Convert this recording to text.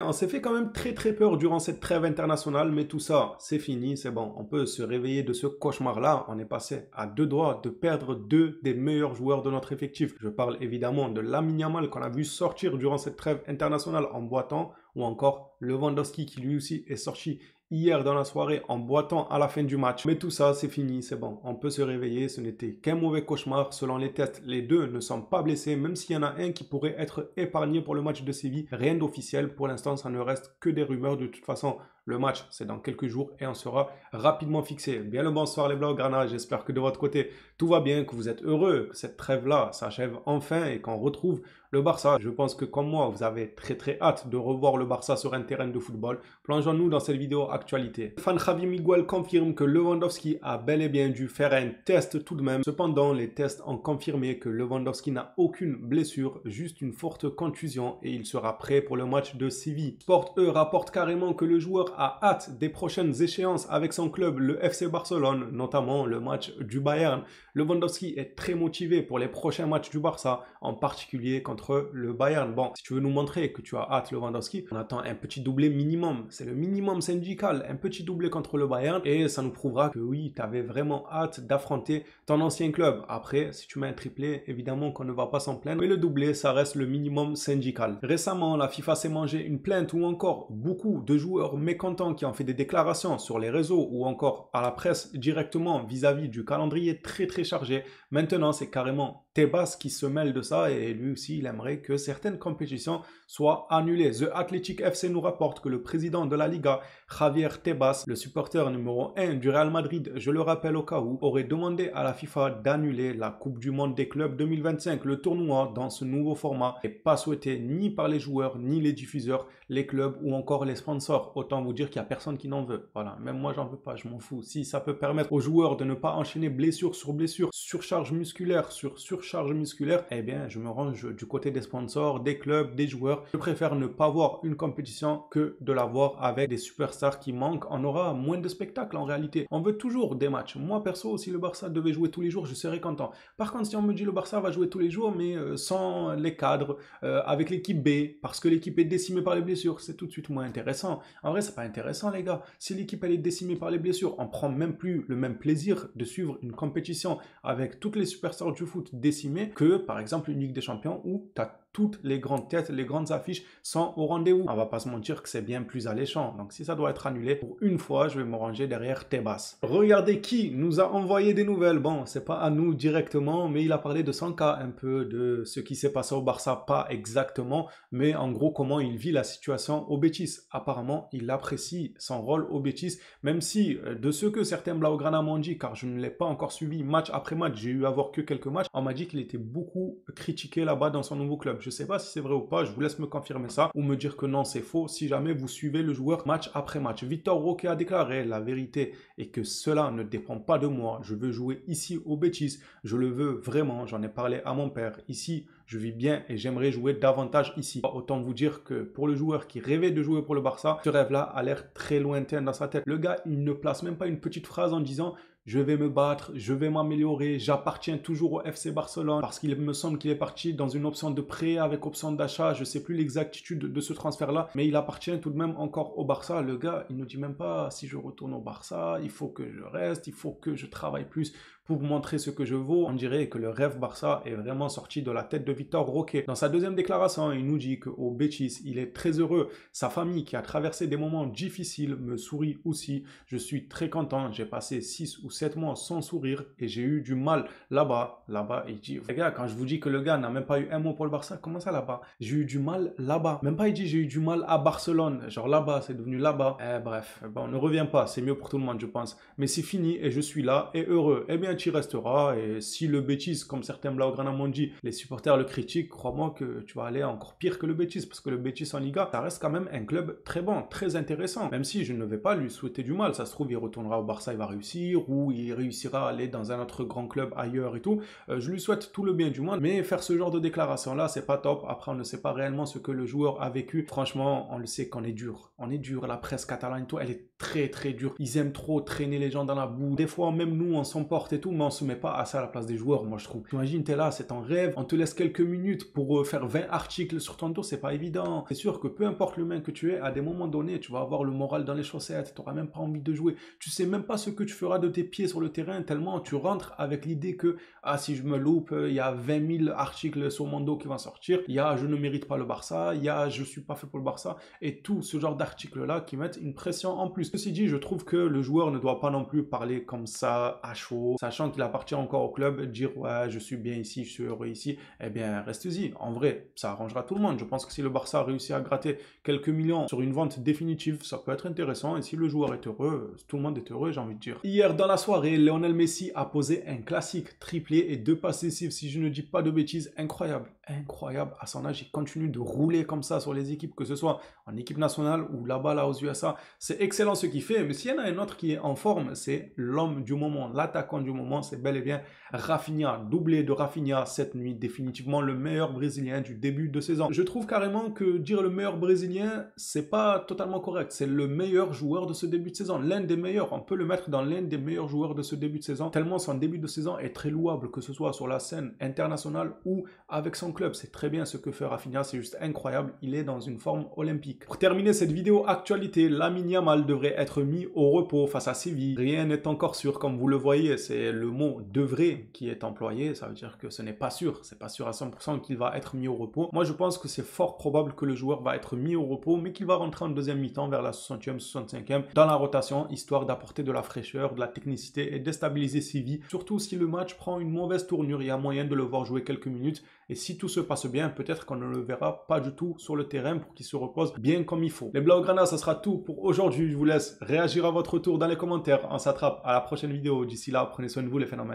On s'est fait quand même très très peur durant cette trêve internationale, mais tout ça, c'est fini, c'est bon. On peut se réveiller de ce cauchemar-là. On est passé à deux doigts de perdre deux des meilleurs joueurs de notre effectif. Je parle évidemment de Lamine Yamal qu'on a vu sortir durant cette trêve internationale en boitant ou encore Lewandowski qui lui aussi est sorti hier dans la soirée en boitant à la fin du match. Mais tout ça, c'est fini, c'est bon. On peut se réveiller, ce n'était qu'un mauvais cauchemar. Selon les tests, les deux ne sont pas blessés, même s'il y en a un qui pourrait être épargné pour le match de Séville. Rien d'officiel, pour l'instant, ça ne reste que des rumeurs. De toute façon, le match, c'est dans quelques jours et on sera rapidement fixé. Bien le bonsoir les Blancs Grana. j'espère que de votre côté tout va bien, que vous êtes heureux, que cette trêve-là s'achève enfin et qu'on retrouve le Barça. Je pense que comme moi, vous avez très très hâte de revoir le Barça sur un terrain de football. Plongeons-nous dans cette vidéo actualité. fan Javi Miguel confirme que Lewandowski a bel et bien dû faire un test tout de même. Cependant, les tests ont confirmé que Lewandowski n'a aucune blessure, juste une forte contusion et il sera prêt pour le match de Séville. Sport E rapporte carrément que le joueur a hâte des prochaines échéances avec son club, le FC Barcelone, notamment le match du Bayern. Lewandowski est très motivé pour les prochains matchs du Barça, en particulier contre le Bayern. Bon, si tu veux nous montrer que tu as hâte Lewandowski, on attend un petit doublé minimum. C'est le minimum syndical, un petit doublé contre le Bayern et ça nous prouvera que oui, tu avais vraiment hâte d'affronter ton ancien club. Après, si tu mets un triplé, évidemment qu'on ne va pas s'en plaindre, mais le doublé, ça reste le minimum syndical. Récemment, la FIFA s'est mangé une plainte ou encore beaucoup de joueurs mécontents qui ont fait des déclarations sur les réseaux ou encore à la presse directement vis à -vis du calendrier très très chargé, maintenant c'est carrément Tebas qui se mêle de ça et lui aussi il aimerait que certaines compétitions soient annulées. The Athletic FC nous rapporte que le président de la Liga, Javier Tebas, le supporter numéro 1 du Real Madrid, je le rappelle au cas où, aurait demandé à la FIFA d'annuler la Coupe du Monde des clubs 2025, le tournoi dans ce nouveau format, n'est pas souhaité ni par les joueurs, ni les diffuseurs, les clubs ou encore les sponsors. Autant vous dire qu'il n'y a personne qui n'en veut. Voilà, même moi j'en veux pas, je m'en fous. Si ça peut permettre aux joueurs de ne pas enchaîner blessure sur blessure, surcharge musculaire sur surcharge, charge musculaire, eh bien, je me range du côté des sponsors, des clubs, des joueurs. Je préfère ne pas voir une compétition que de la voir avec des superstars qui manquent. On aura moins de spectacles en réalité. On veut toujours des matchs. Moi, perso, si le Barça devait jouer tous les jours, je serais content. Par contre, si on me dit le Barça va jouer tous les jours, mais euh, sans les cadres, euh, avec l'équipe B, parce que l'équipe est décimée par les blessures, c'est tout de suite moins intéressant. En vrai, c'est pas intéressant, les gars. Si l'équipe elle est décimée par les blessures, on prend même plus le même plaisir de suivre une compétition avec toutes les superstars du foot décimées que par exemple une Ligue des Champions où tu toutes les grandes têtes, les grandes affiches sont au rendez-vous. On va pas se mentir que c'est bien plus alléchant. Donc si ça doit être annulé, pour une fois, je vais me ranger derrière Tebas. Regardez qui nous a envoyé des nouvelles. Bon, c'est pas à nous directement, mais il a parlé de son cas un peu, de ce qui s'est passé au Barça, pas exactement, mais en gros comment il vit la situation au Betis. Apparemment, il apprécie son rôle au Betis, même si euh, de ce que certains Blaugrana m'ont dit, car je ne l'ai pas encore suivi match après match, j'ai eu à voir que quelques matchs, on m'a dit qu'il était beaucoup critiqué là-bas dans son nouveau club. Je sais pas si c'est vrai ou pas. Je vous laisse me confirmer ça ou me dire que non, c'est faux si jamais vous suivez le joueur match après match. Victor Roque a déclaré la vérité et que cela ne dépend pas de moi. Je veux jouer ici aux bêtises. Je le veux vraiment. J'en ai parlé à mon père. Ici, je vis bien et j'aimerais jouer davantage ici. Autant vous dire que pour le joueur qui rêvait de jouer pour le Barça, ce rêve-là a l'air très lointain dans sa tête. Le gars, il ne place même pas une petite phrase en disant je vais me battre, je vais m'améliorer, j'appartiens toujours au FC Barcelone parce qu'il me semble qu'il est parti dans une option de prêt avec option d'achat, je ne sais plus l'exactitude de ce transfert-là, mais il appartient tout de même encore au Barça. Le gars, il nous dit même pas si je retourne au Barça, il faut que je reste, il faut que je travaille plus pour montrer ce que je vaux. On dirait que le rêve Barça est vraiment sorti de la tête de Victor Roquet. Dans sa deuxième déclaration, il nous dit qu'au Betis, il est très heureux. Sa famille qui a traversé des moments difficiles me sourit aussi. Je suis très content. J'ai passé 6 ou 7 mois sans sourire et j'ai eu du mal là-bas. Là-bas, il dit, les gars, quand je vous dis que le gars n'a même pas eu un mot pour le Barça, comment ça là-bas J'ai eu du mal là-bas. Même pas, il dit, j'ai eu du mal à Barcelone. Genre là-bas, c'est devenu là-bas. Eh, bref, on ne revient pas. C'est mieux pour tout le monde, je pense. Mais c'est fini et je suis là et heureux. Eh bien, tu y resteras. Et si le bêtise, comme certains Blaugrana m'ont dit, les supporters le critiquent, crois-moi que tu vas aller encore pire que le bêtise parce que le bêtise en Liga, ça reste quand même un club très bon, très intéressant. Même si je ne vais pas lui souhaiter du mal, ça se trouve, il retournera au Barça, il va réussir il réussira à aller dans un autre grand club ailleurs et tout. Euh, je lui souhaite tout le bien du monde, mais faire ce genre de déclaration-là, c'est pas top. Après, on ne sait pas réellement ce que le joueur a vécu. Franchement, on le sait qu'on est dur. On est dur. La presse catalane, tout, elle est très très dure. Ils aiment trop traîner les gens dans la boue. Des fois, même nous, on s'emporte et tout, mais on se met pas assez à la place des joueurs, moi je trouve. Imagine t'es là, c'est ton rêve. On te laisse quelques minutes pour euh, faire 20 articles sur ton dos, c'est pas évident. C'est sûr que peu importe le l'humain que tu es, à des moments donnés, tu vas avoir le moral dans les chaussettes. T'auras même pas envie de jouer. Tu sais même pas ce que tu feras de tes pieds sur le terrain, tellement tu rentres avec l'idée que ah, si je me loupe, euh, il y a 20 000 articles sur mon dos qui vont sortir, il y a je ne mérite pas le Barça, il y a je suis pas fait pour le Barça, et tout ce genre d'articles-là qui mettent une pression en plus. Ceci dit, je trouve que le joueur ne doit pas non plus parler comme ça à chaud, sachant qu'il appartient encore au club, dire ouais, je suis bien ici, je suis heureux ici, eh bien, reste y En vrai, ça arrangera tout le monde. Je pense que si le Barça réussit à gratter quelques millions sur une vente définitive, ça peut être intéressant, et si le joueur est heureux, tout le monde est heureux, j'ai envie de dire. Hier, dans la soirée, Lionel Messi a posé un classique triplé et deux passes décisives, si je ne dis pas de bêtises, incroyable, incroyable. À son âge, il continue de rouler comme ça sur les équipes, que ce soit en équipe nationale ou là-bas, là aux USA. C'est excellent ce qu'il fait, mais s'il y en a un autre qui est en forme, c'est l'homme du moment, l'attaquant du moment, c'est bel et bien Rafinha, doublé de Rafinha cette nuit, définitivement le meilleur Brésilien du début de saison. Je trouve carrément que dire le meilleur Brésilien, c'est pas totalement correct, c'est le meilleur joueur de ce début de saison, l'un des meilleurs, on peut le mettre dans l'un des meilleurs joueur de ce début de saison, tellement son début de saison est très louable, que ce soit sur la scène internationale ou avec son club. C'est très bien ce que fait Rafinha, c'est juste incroyable, il est dans une forme olympique. Pour terminer cette vidéo actualité, Lamine Yamal devrait être mis au repos face à Séville. Rien n'est encore sûr, comme vous le voyez, c'est le mot devrait qui est employé, ça veut dire que ce n'est pas sûr, c'est pas sûr à 100% qu'il va être mis au repos. Moi je pense que c'est fort probable que le joueur va être mis au repos, mais qu'il va rentrer en deuxième mi-temps vers la 60e, 65e dans la rotation, histoire d'apporter de la fraîcheur, de la technique et déstabiliser vies. surtout si le match prend une mauvaise tournure, il y a moyen de le voir jouer quelques minutes et si tout se passe bien, peut-être qu'on ne le verra pas du tout sur le terrain pour qu'il se repose bien comme il faut. Les Blaugrana, ça sera tout pour aujourd'hui. Je vous laisse réagir à votre tour dans les commentaires. On s'attrape à la prochaine vidéo. D'ici là, prenez soin de vous les phénomènes.